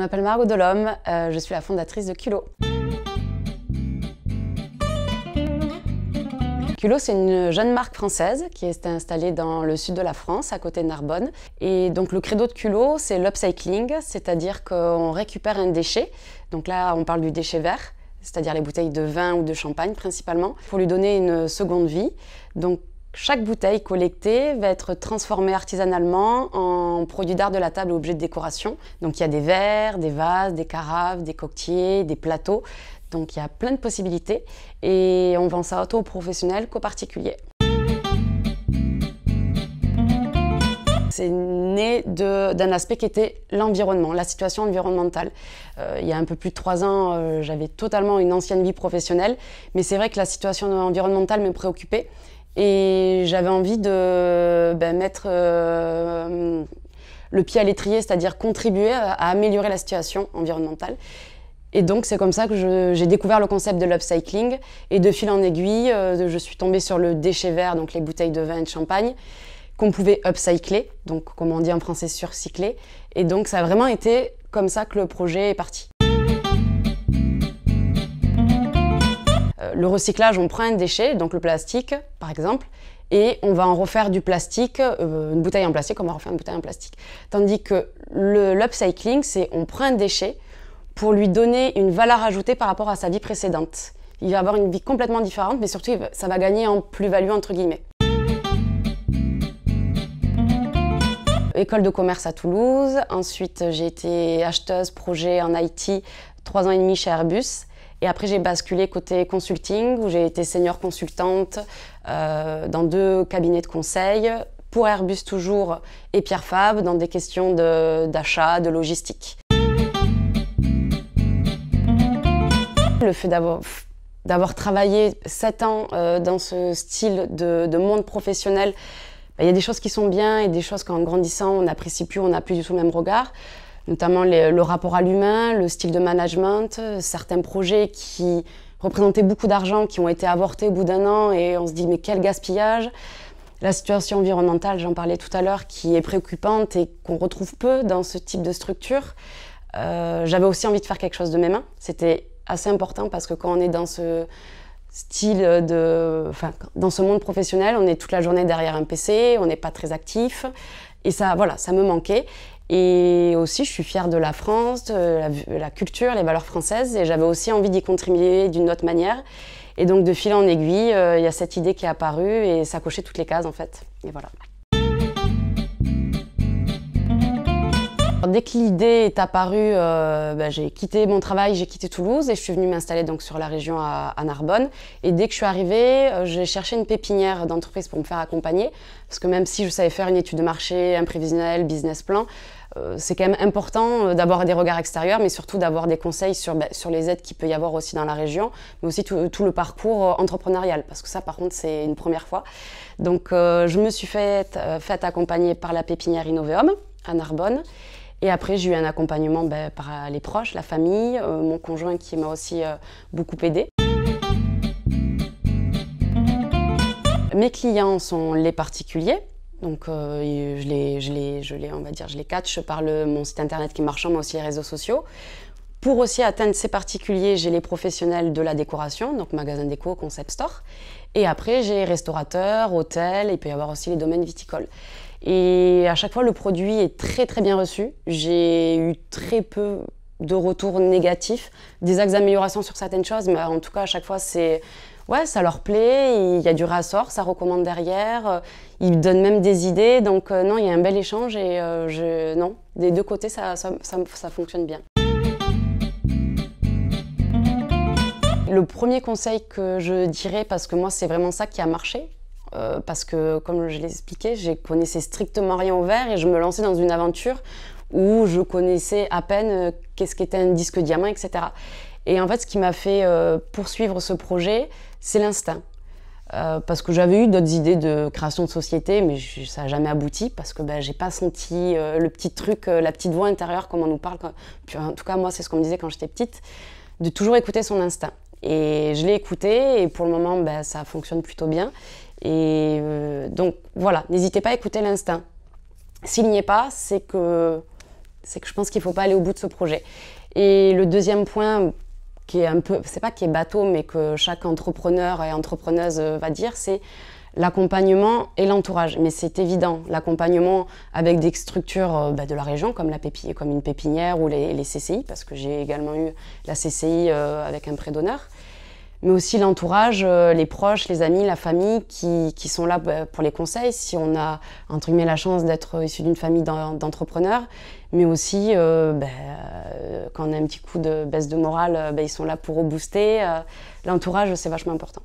Je m'appelle Margot Delhomme, euh, je suis la fondatrice de Culo. CULO, c'est une jeune marque française qui est installée dans le sud de la France, à côté de Narbonne. Et donc le credo de CULO, c'est l'upcycling, c'est-à-dire qu'on récupère un déchet. Donc là, on parle du déchet vert, c'est-à-dire les bouteilles de vin ou de champagne principalement, pour lui donner une seconde vie. Donc chaque bouteille collectée va être transformée artisanalement en produits d'art de la table ou objet de décoration. Donc il y a des verres, des vases, des carafes, des coquetiers, des plateaux. Donc il y a plein de possibilités et on vend ça autant aux professionnels qu'aux particuliers. C'est né d'un aspect qui était l'environnement, la situation environnementale. Euh, il y a un peu plus de trois ans, euh, j'avais totalement une ancienne vie professionnelle, mais c'est vrai que la situation environnementale me préoccupait et j'avais envie de bah, mettre euh, le pied à l'étrier, c'est-à-dire contribuer à, améliorer la situation environnementale. Et donc c'est comme ça que j'ai découvert le concept de l'upcycling. Et de fil en aiguille, euh, je suis tombée sur le déchet vert, donc les bouteilles de vin et de champagne qu'on pouvait upcycler, donc comme on dit en français surcycler. Et donc ça a vraiment été comme ça que le projet est parti. le recyclage, on prend un déchet, donc le plastique par exemple, et on va en refaire du plastique, euh, une bouteille en plastique, on va refaire une bouteille en plastique. Tandis que l'upcycling, c'est on prend un déchet pour lui donner une valeur ajoutée par rapport à sa vie précédente. Il va avoir une vie complètement différente, mais surtout ça va gagner en plus-value entre guillemets. École de commerce à Toulouse, ensuite j'ai été acheteuse projet en IT, trois ans et demi chez Airbus. Et après, j'ai basculé côté consulting, où j'ai été senior consultante euh, dans deux cabinets de conseil, pour Airbus toujours et Pierre Fab, dans des questions d'achat, de, logistique. Le fait d'avoir travaillé 7 ans euh, dans ce style de, monde professionnel, bah, il y a des choses qui sont bien et des choses qu'en grandissant, on n'apprécie plus, on n'a plus du tout le même regard notamment le rapport à l'humain, le style de management, euh, certains projets qui représentaient beaucoup d'argent, qui ont été avortés au bout d'un an et on se dit mais quel gaspillage. La situation environnementale, j'en parlais tout à l'heure, qui est préoccupante et qu'on retrouve peu dans ce type de structure. Euh, j'avais aussi envie de faire quelque chose de mes mains. C'était assez important parce que quand on est dans ce, style de... Enfin, dans ce monde professionnel, on est toute la journée derrière un PC, on n'est pas très actif. Et ça, voilà, ça me manquait. Et aussi, je suis fière de la France, de la, culture, les valeurs françaises. Et j'avais aussi envie d'y contribuer d'une autre manière. Et donc, de fil en aiguille, euh, il y a cette idée qui est apparue et ça cochait toutes les cases, en fait. Et voilà. dès que l'idée est apparue, euh, bah, j'ai quitté mon travail, j'ai quitté Toulouse et je suis venue m'installer donc sur la région à, Narbonne. Et dès que je suis arrivée, euh, j'ai cherché une pépinière d'entreprise pour me faire accompagner, parce que même si je savais faire une étude de marché, un prévisionnel, business plan, euh, c'est quand même important d'avoir des regards extérieurs, mais surtout d'avoir des conseils sur, bah, sur les aides qu'il peut y avoir aussi dans la région, mais aussi tout, le parcours entrepreneurial, parce que ça, par contre, c'est une première fois. Donc, je me suis faite fait accompagner par la pépinière Innoveum à Narbonne. Et après, j'ai eu un accompagnement ben, par euh, les proches, la famille, euh, mon conjoint qui m'a aussi euh, beaucoup aidé. Mes clients sont les particuliers. Donc je les, je les, je les, on va dire, je les catch par le, mon site internet qui est marchand, mais aussi les réseaux sociaux. Pour aussi atteindre ces particuliers, j'ai les professionnels de la décoration, donc magasin déco, concept store. Et après, j'ai restaurateurs, hôtels, il peut y avoir aussi les domaines viticoles. Et à chaque fois, le produit est très très bien reçu. J'ai eu très peu de retours négatifs, des axes d'amélioration sur certaines choses, mais en tout cas, à chaque fois, c'est ouais, ça leur plaît, il y a du rassort, ça recommande derrière, euh, ils donnent même des idées, donc euh, non, il y a un bel échange et euh, je, non, des deux côtés, ça, ça fonctionne bien. Le premier conseil que je dirais, parce que moi c'est vraiment ça qui a marché, euh, parce que comme je l'ai expliqué, je connaissais strictement rien au vert et je me lançais dans une aventure où je connaissais à peine euh, qu'est-ce qu'était un disque diamant, etc. Et en fait, ce qui m'a fait euh, poursuivre ce projet, c'est l'instinct. parce que j'avais eu d'autres idées de création de société, mais ça n'a jamais abouti parce que ben, j'ai pas senti le petit truc, la petite voix intérieure, comme on nous parle. en tout cas, moi, c'est ce qu'on me disait quand j'étais petite, de toujours écouter son instinct. Et je l'ai écouté et pour le moment, ben, ça fonctionne plutôt bien. Et euh, donc voilà, n'hésitez pas à écouter l'instinct. S'il n'y est pas, c'est que, c'est que je pense qu'il ne faut pas aller au bout de ce projet. Et le deuxième point, qui est un peu, c'est pas qui est bateau, mais que chaque entrepreneur et entrepreneuse euh, va dire, c'est l'accompagnement et l'entourage. Mais c'est évident, l'accompagnement avec des structures euh, bah, de la région, comme, la comme une pépinière ou les, CCI, parce que j'ai également eu la CCI euh, avec un prêt d'honneur. Mais aussi l'entourage, euh, les proches, les amis, la famille qui, sont là bah, pour les conseils, si on a entre guillemets la chance d'être issu d'une famille d'entrepreneurs, mais aussi bah, quand on a un petit coup de baisse de morale, ils sont là pour rebooster. L'entourage, c'est vachement important.